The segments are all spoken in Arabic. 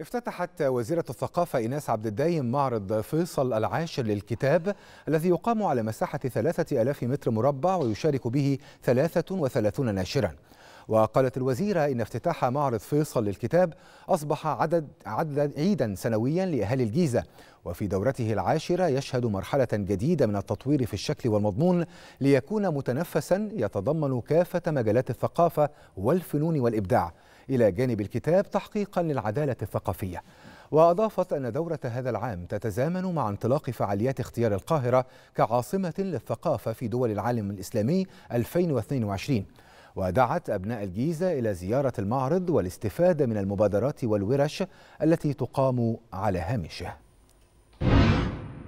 افتتحت وزيرة الثقافة إيناس عبد الدايم معرض فيصل العاشر للكتاب الذي يقام على مساحة 3000 متر مربع ويشارك به 33 ناشرا وقالت الوزيرة إن افتتاح معرض فيصل للكتاب أصبح عدد عدد عيدا سنويا لأهالي الجيزة وفي دورته العاشرة يشهد مرحلة جديدة من التطوير في الشكل والمضمون ليكون متنفسا يتضمن كافة مجالات الثقافة والفنون والإبداع إلى جانب الكتاب تحقيقا للعدالة الثقافية وأضافت أن دورة هذا العام تتزامن مع انطلاق فعاليات اختيار القاهرة كعاصمة للثقافة في دول العالم الإسلامي 2022 ودعت أبناء الجيزة إلى زيارة المعرض والاستفادة من المبادرات والورش التي تقام على هامشه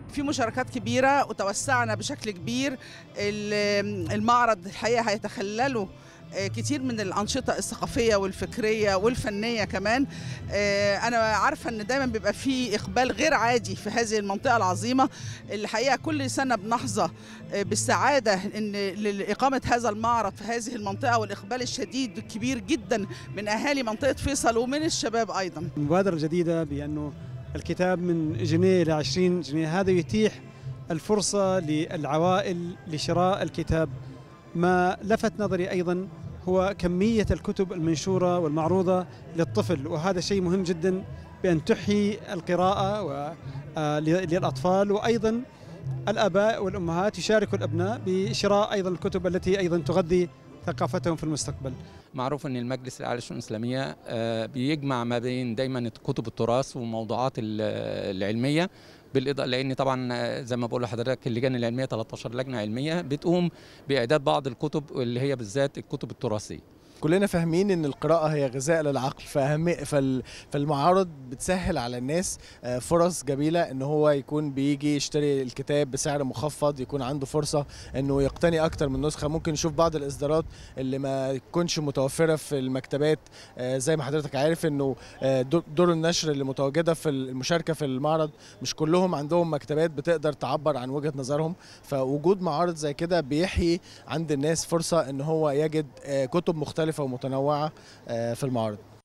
في مشاركات كبيرة وتوسعنا بشكل كبير المعرض الحقيقة هيتخلله آه، كتير من الانشطه الثقافيه والفكريه والفنيه كمان آه، انا عارفه ان دايما بيبقى في اقبال غير عادي في هذه المنطقه العظيمه الحقيقه كل سنه بنحظى آه، بالسعاده ان لاقامه هذا المعرض في هذه المنطقه والاقبال الشديد الكبير جدا من اهالي منطقه فيصل ومن الشباب ايضا مبادره جديده بانه الكتاب من جنيه الى 20 جنيه هذا يتيح الفرصه للعوائل لشراء الكتاب ما لفت نظري ايضا هو كمية الكتب المنشورة والمعروضة للطفل وهذا شيء مهم جدا بأن تحيي القراءة و... آه، للأطفال وأيضا الآباء والأمهات يشاركوا الأبناء بشراء أيضا الكتب التي أيضا تغذي ثقافتهم في المستقبل معروف ان المجلس الاعلى للشؤون الاسلاميه آه، بيجمع ما بين دايما كتب التراث والموضوعات العلميه بالاضافه لان طبعا زي ما بقول لحضرتك اللجان العلميه 13 لجنه علميه بتقوم باعداد بعض الكتب اللي هي بالذات الكتب التراثيه كلنا فاهمين ان القراءه هي غذاء للعقل فأهم فال فالمعارض بتسهل على الناس آه، فرص جميله ان هو يكون بيجي يشتري الكتاب بسعر مخفض يكون عنده فرصه انه يقتني اكتر من نسخه ممكن نشوف بعض الاصدارات اللي ما تكونش متوفره في المكتبات آه، زي ما حضرتك عارف انه آه، دور النشر اللي متواجده في المشاركه في المعرض مش كلهم عندهم مكتبات بتقدر تعبر عن وجهه نظرهم فوجود معارض زي كده بيحيي عند الناس فرصه ان هو يجد كتب مختلفه مختلفة ومتنوعة آه، في المعارض